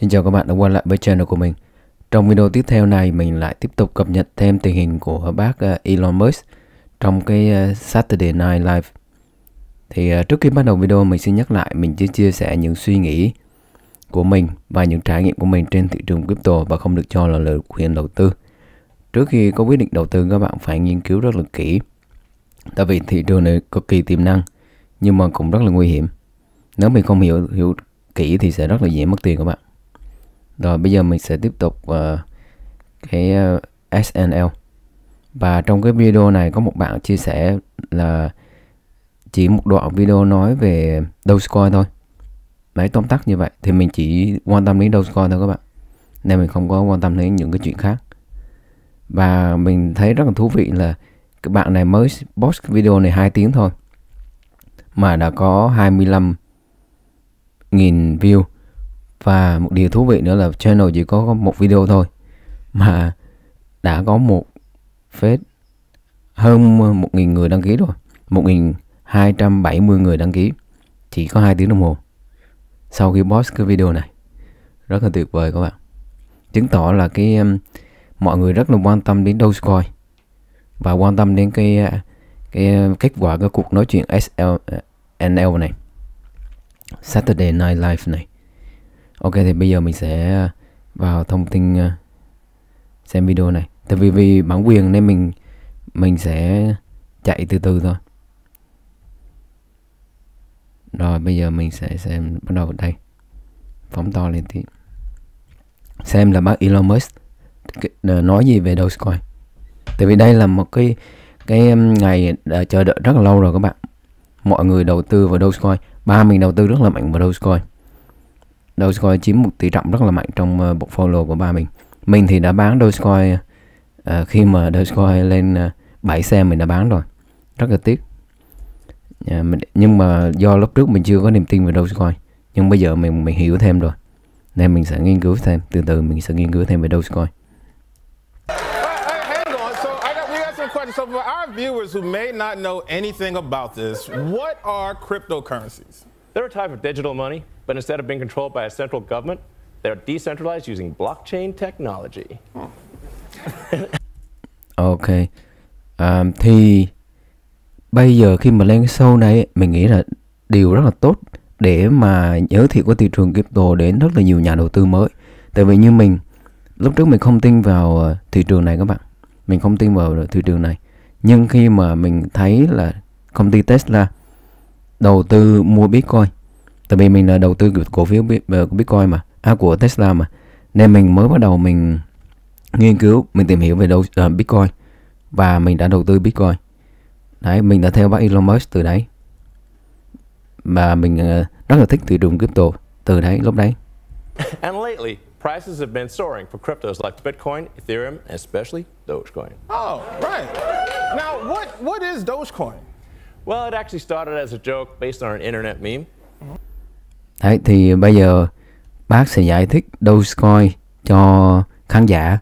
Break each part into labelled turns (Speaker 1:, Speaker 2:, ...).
Speaker 1: Xin chào các bạn đã quay lại với channel của mình Trong video tiếp theo này mình lại tiếp tục cập nhật thêm tình hình của bác ờ, Elon Musk trong cái ờ, Saturday Night Live Thì ờ, trước khi bắt đầu video mình xin nhắc lại mình chỉ chia sẻ những suy nghĩ của mình và những trải nghiệm của mình trên thị trường crypto và không được cho là lời khuyên đầu tư Trước khi có quyết định đầu tư các bạn phải nghiên cứu rất là kỹ Tại vì thị trường này cực kỳ tiềm năng nhưng mà cũng rất là nguy hiểm Nếu mình không hiểu hiểu kỹ thì sẽ rất là dễ mất tiền các bạn rồi bây giờ mình sẽ tiếp tục uh, cái uh, ờ, SNL. Và trong cái video này có một bạn chia sẻ là chỉ một đoạn video nói về Dogecoin thôi. Đấy tóm tắt như vậy thì mình chỉ quan tâm đến Dogecoin thôi các bạn. Nên mình không có quan tâm đến những cái chuyện khác. Và mình thấy rất là thú vị là các bạn này mới post video này 2 tiếng thôi mà đã có 25 nghìn view và một điều thú vị nữa là channel chỉ có một video thôi mà đã có một phết hơn một nghìn người đăng ký rồi một nghìn hai trăm bảy mươi người đăng ký chỉ có hai tiếng đồng hồ sau khi post cái video này rất là tuyệt vời các bạn chứng tỏ là cái um, mọi người rất là quan tâm đến Dogecoin và quan tâm đến cái uh, cái uh, kết quả cái cuộc nói chuyện SL uh, NL này Saturday Night Live này Ok thì bây giờ mình sẽ vào thông tin ờ, xem video này. Tại vì vì bản quyền nên mình mình sẽ chạy từ từ thôi. Rồi bây giờ mình sẽ xem bắt đầu ở đây. Phóng to lên tí. Xem là bác Elon Musk ờ, nói gì về Dogecoin. Tại vì đây là một cái cái ngày đã chờ đợi rất là lâu rồi các bạn. Mọi người đầu tư vào Dogecoin. Ba mình đầu tư rất là mạnh vào Dogecoin Dogecoin chiếm một tỷ trọng rất là mạnh trong ờ, portfolio của ba mình mình thì đã bán Dogecoin uh, khi mà Dogecoin lên uh, ờ, 7 xe mình đã bán rồi rất là tiếc uh, mình, nhưng mà do lúc trước mình chưa có niềm tin về Dogecoin nhưng bây giờ mình mình hiểu thêm rồi nên mình sẽ nghiên cứu thêm từ từ mình sẽ nghiên cứu thêm về Dogecoin Some of our viewers who may not know anything about this, what are cryptocurrencies? They're a type of digital money, but instead of being controlled by a central government, they're decentralized using blockchain technology. ok. Um, thì bây giờ khi mà lên cái show này mình nghĩ là điều rất là tốt để mà giới thiệu của thị trường crypto đến rất là nhiều nhà đầu tư mới. Tại vì như mình lúc trước mình không tin vào ờ, thị trường này các bạn. Mình không tin vào thị trường này. Nhưng khi mà mình thấy là công ty Tesla đầu tư mua Bitcoin tại vì mình là đầu tư cổ phiếu ờ, Bitcoin mà à của Tesla mà nên mình mới bắt đầu mình nghiên cứu mình tìm hiểu về đầu uh, Bitcoin và mình đã đầu tư Bitcoin đấy mình đã theo bác Elon Musk từ đấy và mình uh, rất là thích thị trường crypto từ đấy lúc đấy And lately, prices have been soaring for cryptos like Bitcoin, Ethereum, and especially Dogecoin. Oh, right. Now, what what is Dogecoin? Well, it actually started as a joke based on an internet meme. Đấy, thì bây giờ bác sẽ giải thích Dogecoin cho khán giả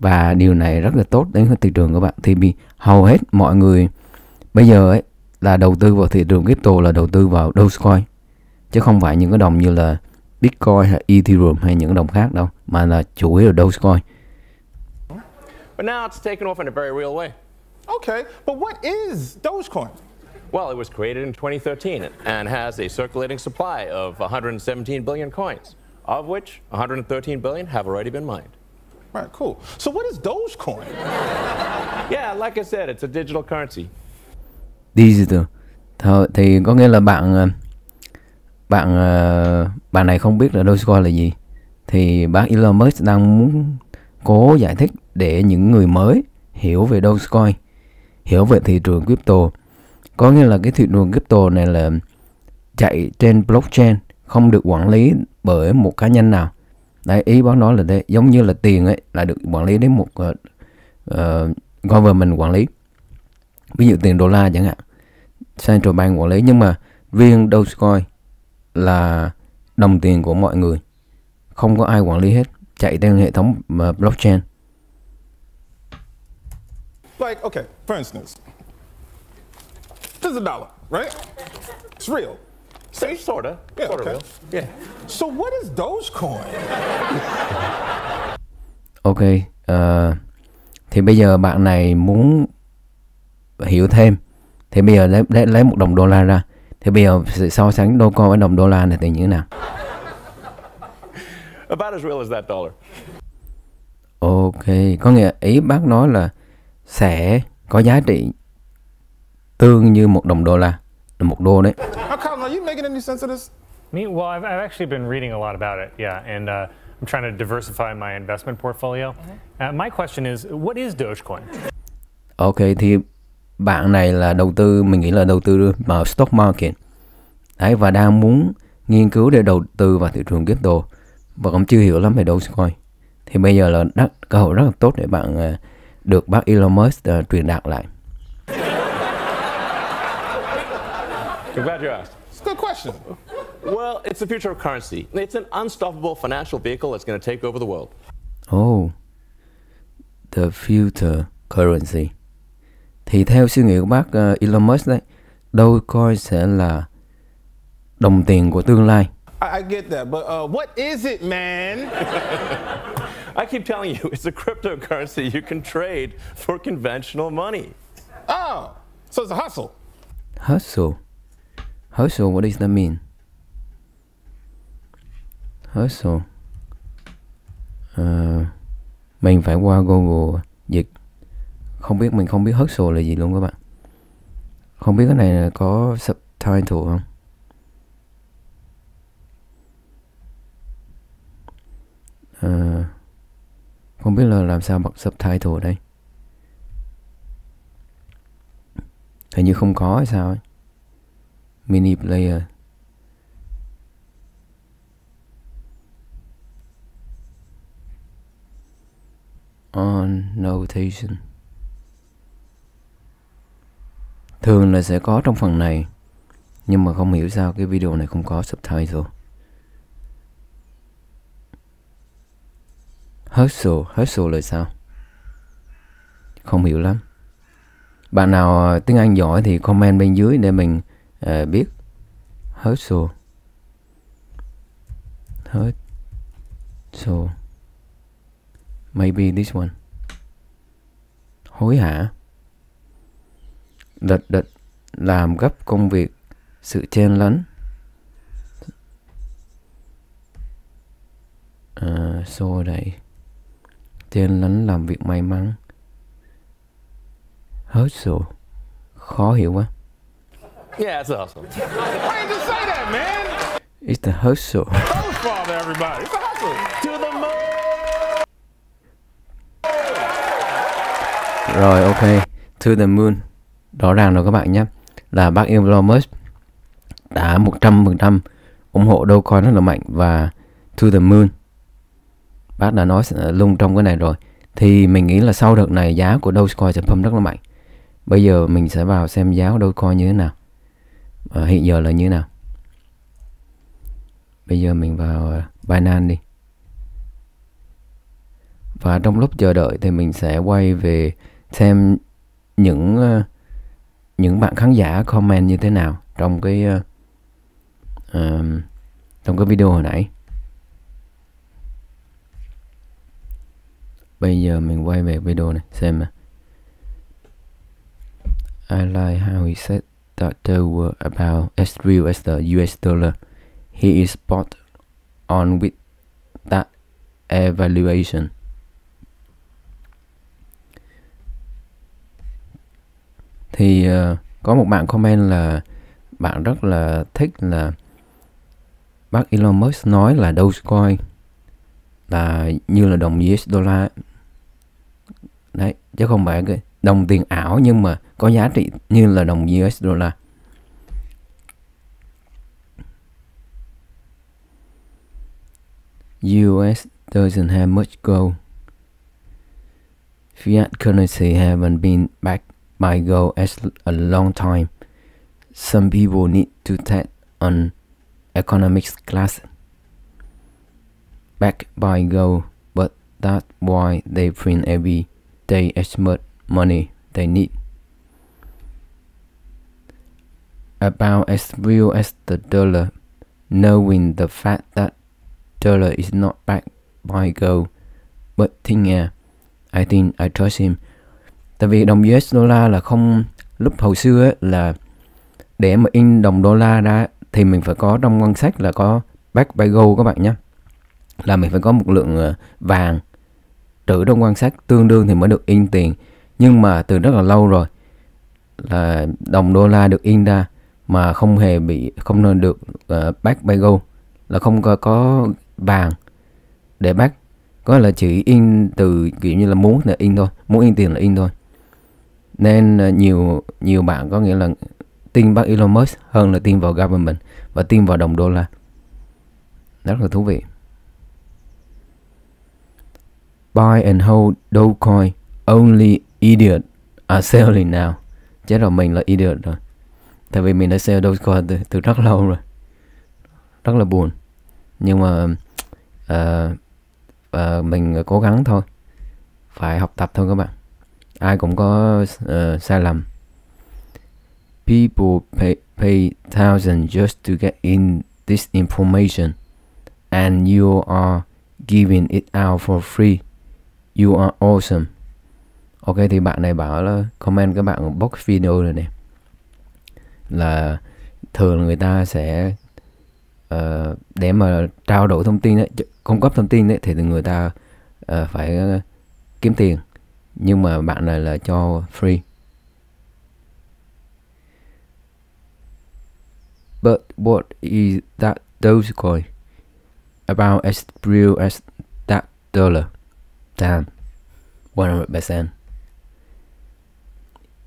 Speaker 1: và điều này rất là tốt đến với thị trường các bạn. Thì bị hầu hết mọi người bây giờ ấy là đầu tư vào thị trường crypto là đầu tư vào Dogecoin chứ không phải những cái đồng như là Bitcoin hay Ethereum hay những cái đồng khác đâu mà là chủ yếu là Dogecoin. But now it's taken off in a very real way. Okay, but what is Dogecoin? Well, it was created in 2013 and has a circulating supply of 117 billion coins, of which 113 billion have already been mined. right, cool. So what is Dogecoin? yeah, like I said, it's a digital currency. Digital. Thôi, thì có nghĩa là bạn ờ, bạn ờ, bạn này không biết là Dogecoin là gì thì bác Elon Musk đang muốn cố giải thích để những người mới hiểu về Dogecoin, hiểu về thị trường crypto có nghĩa là cái thị trường crypto này là chạy trên blockchain không được quản lý bởi một cá nhân nào đấy ý báo nói là thế giống như là tiền ấy là được quản lý đến một uh, uh, government quản lý ví dụ tiền đô la chẳng hạn central bank quản lý nhưng mà riêng dogecoin là đồng tiền của mọi người không có ai quản lý hết chạy trên hệ thống ờ, blockchain like okay for instance This is a dollar, right? It's real. See? Sorta. Yeah, okay. real. Yeah. So what is Dogecoin? ok. Uh, thì bây giờ bạn này muốn hiểu thêm thì bây giờ lấy lấy, lấy một đồng đô la ra thì bây giờ so sánh Coin với đồng đô la này thì như thế nào? About as real as that dollar. Ok, có nghĩa ý bác nói là sẽ có giá trị tương như một đồng đô la một đô đấy Me, well, I've, I've actually been reading a lot about it, yeah, and uh, I'm trying to diversify my investment portfolio. Mm-hmm. Uh, my question is, what is Dogecoin? Ok, thì bạn này là đầu tư, mình nghĩ là đầu tư vào stock market. Đấy, và đang muốn nghiên cứu để đầu tư vào thị trường crypto và cũng chưa hiểu lắm về Dogecoin. Thì bây giờ là đắt, cơ hội rất là tốt để bạn uh, được bác Elon Musk uh, truyền đạt lại. I'm glad you asked. It's a good question. Well, it's the future of currency. It's an unstoppable financial vehicle that's going to take over the world. Oh, the future currency. Thì theo suy nghĩ của bác uh, Elon Musk đấy, Dogecoin sẽ là đồng tiền của tương lai. I, I get that, but uh, what is it, man? I keep telling you, it's a cryptocurrency you can trade for conventional money. Oh, so it's a hustle. Hustle. Hustle, what does that mean? Hustle. Uh, ờ, mình phải qua Google dịch. Không biết, mình không biết hustle là gì luôn các bạn. Không biết cái này có subtitle không? Uh, không biết là làm sao bật subtitle đây. Hình như không có hay sao ấy mini player on notation thường là sẽ có trong phần này nhưng mà không hiểu sao cái video này không có subtitle hustle hustle là sao không hiểu lắm bạn nào ờ, tiếng Anh giỏi thì comment bên dưới để mình à, biết hết xù hết xù maybe this one hối hả đật đật làm gấp công việc sự chen lấn à, ờ, so đây chen lấn làm việc may mắn hết so khó hiểu quá Yeah, it's a hustle. I ain't say that, man. It's the hustle. First father, everybody. It's a hustle. To the moon. Rồi, ok. To the moon. Rõ ràng rồi các bạn nhé. Là bác Elon Musk đã 100% ủng hộ Dogecoin rất là mạnh và to the moon. Bác đã nói luôn trong cái này rồi. Thì mình nghĩ là sau đợt này giá của Dogecoin sẽ pump rất là mạnh. Bây giờ mình sẽ vào xem giá của Dogecoin như thế nào à, hiện giờ là như thế nào bây giờ mình vào ờ, Binance đi và trong lúc chờ đợi thì mình sẽ quay về xem những ờ, những bạn khán giả comment như thế nào trong cái uh, trong cái video hồi nãy bây giờ mình quay về video này xem nè I like how he said that they were about as real as the US dollar. He is spot on with that evaluation. Thì uh, có một bạn comment là bạn rất là thích là bác Elon Musk nói là Dogecoin là như là đồng US dollar đấy chứ không phải cái đồng tiền ảo nhưng mà có giá trị như là đồng US dollar. US doesn't have much gold. Fiat currency haven't been backed by gold as a long time. Some people need to take on economics class backed by gold, but that's why they print every day as much money they need. About as real as the dollar, knowing the fact that dollar is not backed by gold, but thing air. I think I trust him. Tại vì đồng US dollar là không lúc hồi xưa ấy, là để mà in đồng đô la ra thì mình phải có trong ngân sách là có back by gold các bạn nhé. Là mình phải có một lượng ờ, vàng trữ trong quan sách tương đương thì mới được in tiền nhưng mà từ rất là lâu rồi là đồng đô la được in ra mà không hề bị không nên được uh, back by gold là không có, có vàng để back có là chỉ in từ kiểu như là muốn là in thôi muốn in tiền là in thôi nên uh, nhiều nhiều bạn có nghĩa là tin bác Elon Musk hơn là tin vào government và tin vào đồng đô la rất là thú vị buy and hold Dogecoin only idiot à sale liền nào chết rồi mình là idiot rồi tại vì mình đã sale Dogecoin từ, từ rất lâu rồi rất là buồn nhưng mà uh, uh, mình cố gắng thôi phải học tập thôi các bạn ai cũng có uh, sai lầm people pay, pay thousands just to get in this information and you are giving it out for free you are awesome ok thì bạn này bảo là comment các bạn box video này này là thường người ta sẽ uh, để mà trao đổi thông tin ấy, cung cấp thông tin ấy, thì người ta uh, phải kiếm tiền nhưng mà bạn này là cho free But what is that Dogecoin? About as real as that dollar. Damn. 100%.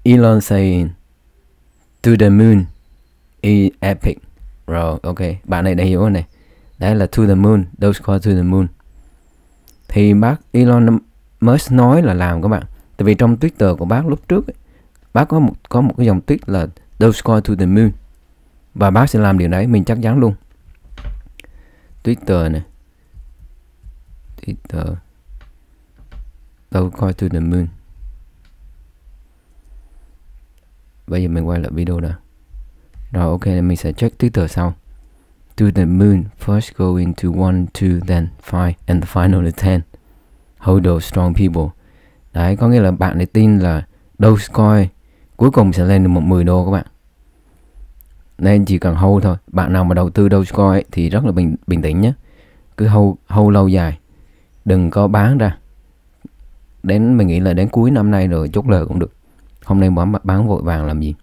Speaker 1: Elon saying to the moon is epic. Rồi ok, bạn này đã hiểu rồi này. Đấy là to the moon, those call to the moon. Thì bác Elon Musk nói là làm các bạn. Tại vì trong Twitter của bác lúc trước bác có một có một cái dòng tweet là those call to the moon. Và bác sẽ làm điều đấy, mình chắc chắn luôn. Twitter này. Twitter. Those call to the moon. Bây giờ mình quay lại video đã Rồi ok mình sẽ check thứ tự sau To the moon, first go into one two then five and the finally ten Hold those strong people Đấy có nghĩa là bạn để tin là Dogecoin cuối cùng sẽ lên được một 10 đô các bạn nên chỉ cần hold thôi bạn nào mà đầu tư Dogecoin ấy, thì rất là bình bình tĩnh nhé cứ hold hold lâu dài đừng có bán ra đến mình nghĩ là đến cuối năm nay rồi chốt lời cũng được không nên bán bán vội vàng làm gì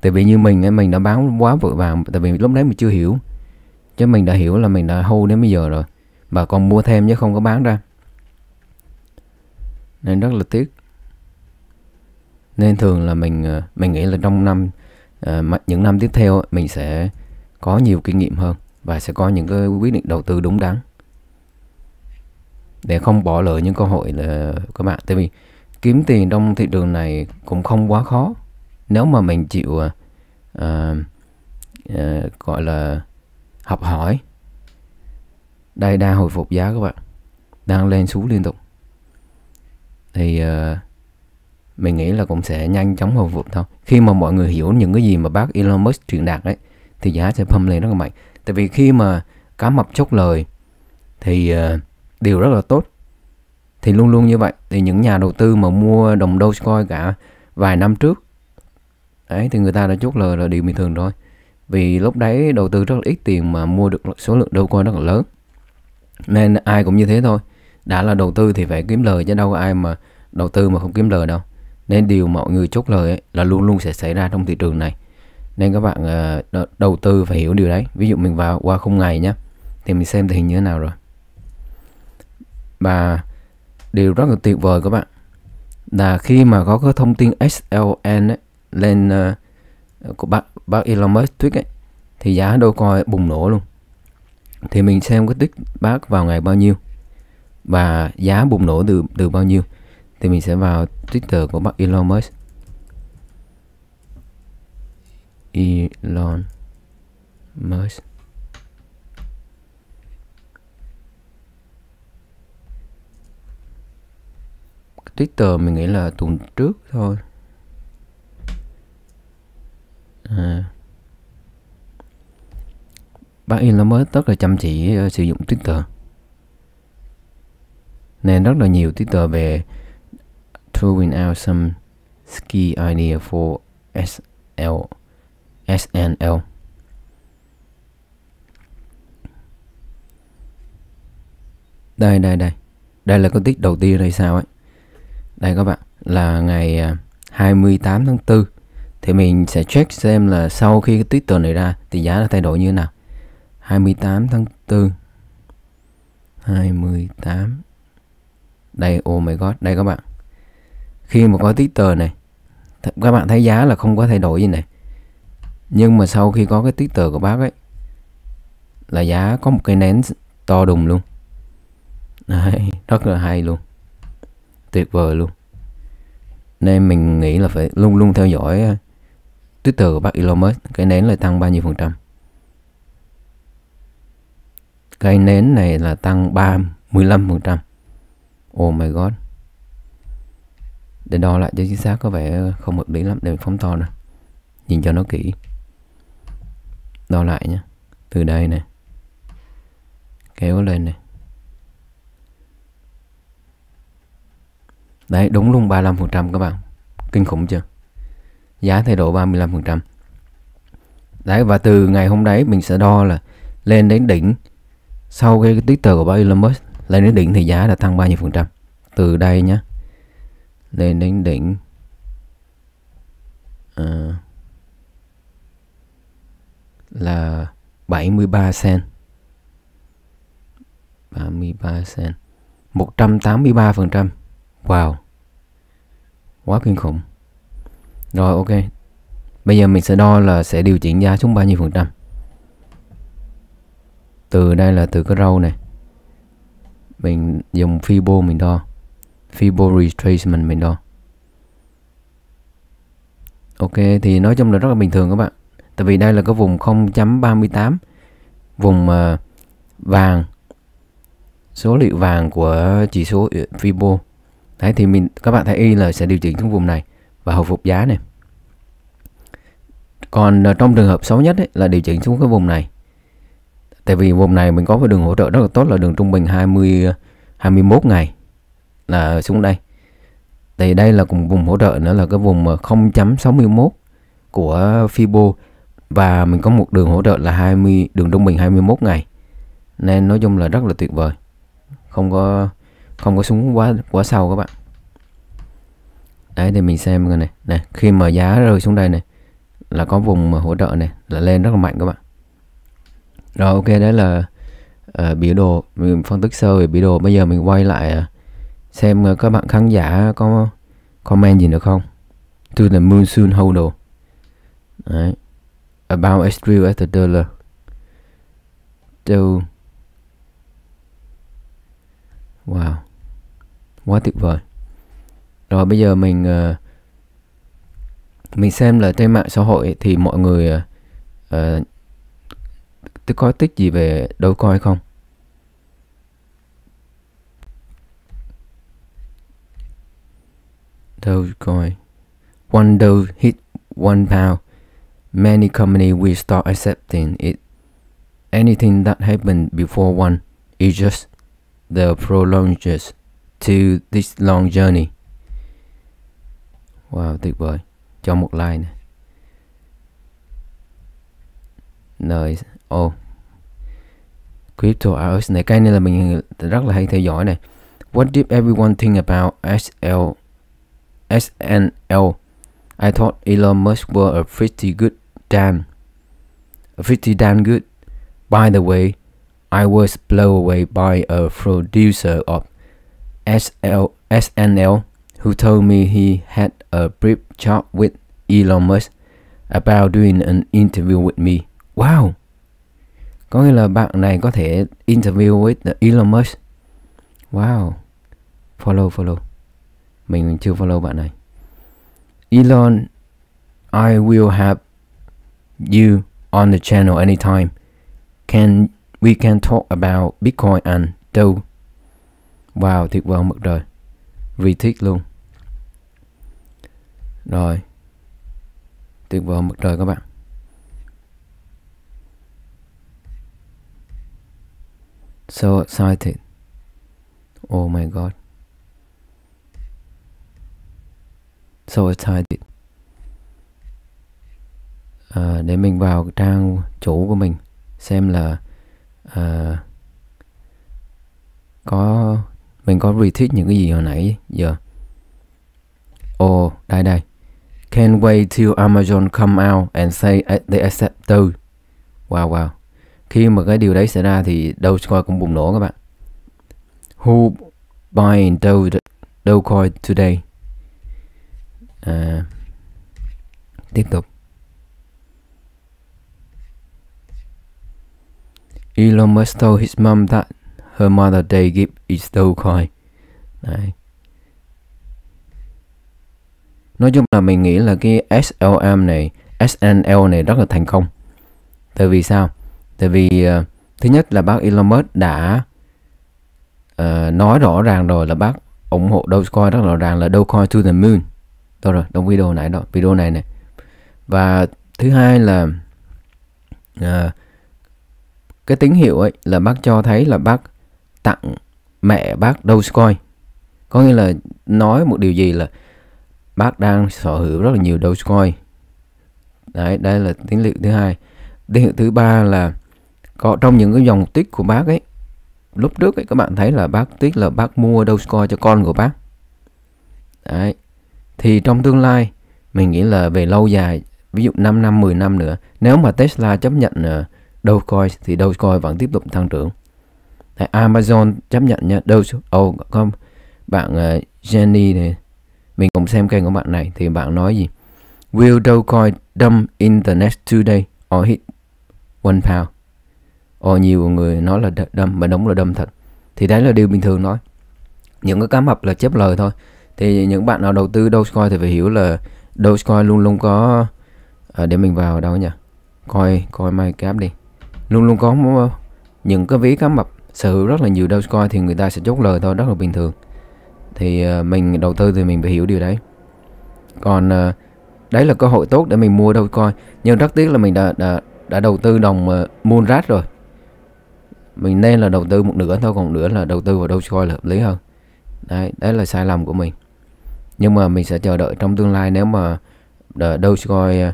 Speaker 1: tại vì như mình ấy mình đã bán quá vội vàng tại vì lúc đấy mình chưa hiểu chứ mình đã hiểu là mình đã hô đến bây giờ rồi Mà còn mua thêm chứ không có bán ra nên rất là tiếc nên thường là mình ờ, mình nghĩ là trong năm ờ, những năm tiếp theo mình sẽ có nhiều kinh nghiệm hơn và sẽ có những cái quyết định đầu tư đúng đắn để không bỏ lỡ những cơ hội là các bạn tại vì kiếm tiền trong thị trường này cũng không quá khó nếu mà mình chịu à, à, à gọi là học hỏi đây đang hồi phục giá các bạn đang lên xuống liên tục thì à, mình nghĩ là cũng sẽ nhanh chóng hồi phục thôi khi mà mọi người hiểu những cái gì mà bác Elon Musk truyền đạt ấy thì giá sẽ pump lên rất là mạnh tại vì khi mà cá mập chốt lời thì uh, điều rất là tốt thì luôn luôn như vậy thì những nhà đầu tư mà mua đồng Dogecoin cả vài năm trước đấy thì người ta đã chốt lời là điều bình thường rồi vì lúc đấy đầu tư rất là ít tiền mà mua được số lượng đô Dogecoin rất là lớn nên ai cũng như thế thôi đã là đầu tư thì phải kiếm lời chứ đâu có ai mà đầu tư mà không kiếm lời đâu nên điều mọi người chốt lời ấy, là luôn luôn sẽ xảy ra trong thị trường này nên các bạn ờ, đầu tư phải hiểu điều đấy ví dụ mình vào qua không ngày nhé thì mình xem tình hình như thế nào rồi và điều rất là tuyệt vời các bạn là khi mà có cái thông tin SLN ấy, lên uh, của bác bác Elon Musk tweet ấy, thì giá đô coi bùng nổ luôn thì mình xem cái tweet bác vào ngày bao nhiêu và giá bùng nổ từ từ bao nhiêu thì mình sẽ vào Twitter của bác Elon Musk Elon Musk Twitter mình nghĩ là tuần trước thôi à. Bác Elon mới rất là chăm chỉ ờ, sử dụng Twitter Nên rất là nhiều Twitter về Throwing out some ski idea for SL SNL Đây đây đây Đây là cái tiết đầu tiên đây sao ấy đây các bạn là ngày 28 à, tháng 4 thì mình sẽ check xem là sau khi cái Twitter này ra thì giá đã thay đổi như thế nào 28 tháng 4 28 đây oh my god đây các bạn khi mà có Twitter này các bạn thấy giá là không có thay đổi gì này nhưng mà sau khi có cái Twitter của bác ấy là giá có một cái nén to đùng luôn Đấy, rất là hay luôn tuyệt vời luôn nên mình nghĩ là phải luôn luôn theo dõi ờ, Twitter của bác Elon Musk cái nến là tăng bao nhiêu phần trăm cái nến này là tăng 35 phần trăm oh my god để đo lại cho chính xác có vẻ ờ, không hợp lý lắm để mình phóng to nè nhìn cho nó kỹ đo lại nhé từ đây này kéo lên này Đấy đúng luôn 35% các bạn Kinh khủng chưa Giá thay đổi 35% Đấy và từ ngày hôm đấy mình sẽ đo là Lên đến đỉnh Sau cái Twitter của Elon Musk Lên đến đỉnh thì giá đã tăng bao nhiêu phần trăm Từ đây nhé Lên đến đỉnh à, Là 73 cent 33 cent 183 phần trăm Wow Quá kinh khủng Rồi ok Bây giờ mình sẽ đo là sẽ điều chỉnh giá xuống bao nhiêu phần trăm Từ đây là từ cái râu này Mình dùng Fibo mình đo Fibo Retracement mình đo Ok thì nói chung là rất là bình thường các bạn Tại vì đây là cái vùng 0.38 Vùng ờ, vàng Số liệu vàng của chỉ số Fibo Đấy thì mình các bạn thấy y là sẽ điều chỉnh xuống vùng này và hồi phục giá này. Còn ờ, trong trường hợp xấu nhất ấy, là điều chỉnh xuống cái vùng này. Tại vì vùng này mình có cái đường hỗ trợ rất là tốt là đường trung bình 20 21 ờ, ngày là xuống đây. Thì đây là cùng vùng hỗ trợ nữa là cái vùng 0.61 ờ, của Fibo và mình có một đường hỗ trợ là 20 đường trung bình 21 ngày. Nên nói chung là rất là tuyệt vời. Không có không có súng quá quá sâu các bạn đấy thì mình xem rồi này này khi mà giá rơi xuống đây này là có vùng hỗ trợ này là lên rất là mạnh các bạn rồi ok đấy là uh, biểu đồ mình phân tích sơ về biểu đồ bây giờ mình quay lại uh, xem uh, các bạn khán giả có comment gì nữa không từ là monsoon hold đồ đấy about Israel at the dollar to wow quá tuyệt vời rồi bây giờ mình ờ, mình xem là trên mạng xã hội thì mọi người uh, có tích gì về đâu coi không Dogecoin. One Doge hit one pound. Many company will start accepting it. Anything that happened before one is just the prolonged to this long journey. Wow, tuyệt vời. Cho một like này. Nice. Oh. Crypto hours này cái này là mình rất là hay theo dõi này. What did everyone think about SL SNL? I thought Elon Musk were a pretty good damn a pretty damn good. By the way, I was blown away by a producer of SL, SNL, who told me he had a brief chat with Elon Musk about doing an interview with me. Wow! Có nghĩa là bạn này có thể interview with Elon Musk. Wow! Follow, follow. Mình chưa follow bạn này. Elon, I will have you on the channel anytime. Can we can talk about Bitcoin and though Wow, tuyệt vời mất rồi Vì thiết luôn Rồi Tuyệt vời mất rồi các bạn So excited Oh my god So excited à, Để mình vào trang chủ của mình Xem là à, Có mình có retweet những cái gì hồi nãy giờ Ồ, oh, đây đây can wait till Amazon come out and say they accept you Wow wow Khi mà cái điều đấy xảy ra thì đâu coi cũng bùng nổ các bạn Who buying Doge, Dogecoin today à, Tiếp tục Elon Musk told his mom that Her mother day gift is still coin. Đấy. Nói chung là mình nghĩ là cái SLM này, SNL này rất là thành công. Tại vì sao? Tại vì uh, thứ nhất là bác Elon Musk đã uh, nói rõ ràng rồi là bác ủng hộ Dogecoin rất rõ ràng là Dogecoin to the moon. Đâu rồi, trong video này đó, video này này. Và thứ hai là uh, cái tín hiệu ấy là bác cho thấy là bác tặng mẹ bác Dogecoin có nghĩa là nói một điều gì là bác đang sở hữu rất là nhiều Dogecoin đấy đây là tín hiệu thứ hai tín hiệu thứ ba là có trong những cái dòng tweet của bác ấy lúc trước ấy các bạn thấy là bác tweet là bác mua Dogecoin cho con của bác đấy thì trong tương lai mình nghĩ là về lâu dài ví dụ 5 năm 10 năm nữa nếu mà Tesla chấp nhận ờ, Dogecoin thì Dogecoin vẫn tiếp tục tăng trưởng Đấy, Amazon chấp nhận nhá đâu chứ oh, có bạn uh, Jenny này mình cũng xem kênh của bạn này thì bạn nói gì will Dogecoin dump internet today or hit one pound Ồ nhiều người nói là đâm mà đúng là đâm thật thì đấy là điều bình thường nói những cái cá mập là chép lời thôi thì những bạn nào đầu tư Dogecoin thì phải hiểu là Dogecoin luôn luôn có à, để mình vào đâu nhỉ coi coi mai cáp đi luôn luôn có ờ, những cái ví cá mập sở hữu rất là nhiều Dogecoin thì người ta sẽ chốt lời thôi rất là bình thường thì ờ, mình đầu tư thì mình phải hiểu điều đấy còn ờ, đấy là cơ hội tốt để mình mua Dogecoin nhưng rất tiếc là mình đã đã, đã đầu tư đồng ờ, Moonrat rồi mình nên là đầu tư một nửa thôi còn nửa là đầu tư vào Dogecoin là hợp lý hơn đấy đấy là sai lầm của mình nhưng mà mình sẽ chờ đợi trong tương lai nếu mà Dogecoin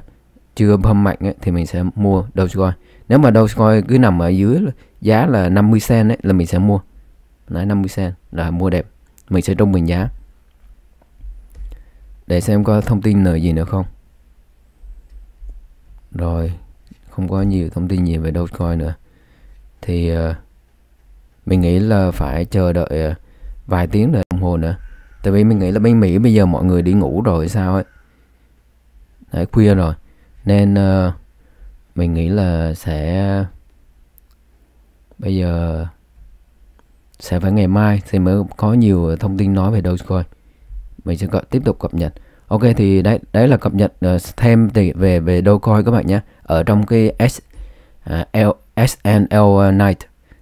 Speaker 1: chưa bơm mạnh ấy, thì mình sẽ mua Dogecoin nếu mà Dogecoin cứ nằm ở dưới giá là 50 cent ấy, là mình sẽ mua nói 50 cent là mua đẹp mình sẽ trung bình giá để xem có thông tin nợ gì nữa không rồi không có nhiều thông tin gì về Dogecoin nữa thì uh, mình nghĩ là phải chờ đợi uh, vài tiếng nữa đồng hồ nữa tại vì mình nghĩ là bên Mỹ bây giờ mọi người đi ngủ rồi sao ấy Đấy, khuya rồi nên uh, mình nghĩ là sẽ bây giờ sẽ phải ngày mai thì mới có nhiều thông tin nói về Dogecoin mình sẽ tiếp tục cập nhật Ok thì đấy đấy là cập nhật ờ, thêm về về Dogecoin các bạn nhé ở trong cái S uh, L, SNL Night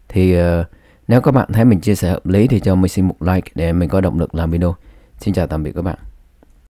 Speaker 1: thì ờ, nếu các bạn thấy mình chia sẻ hợp lý thì cho mình xin một like để mình có động lực làm video. Xin chào tạm biệt các bạn.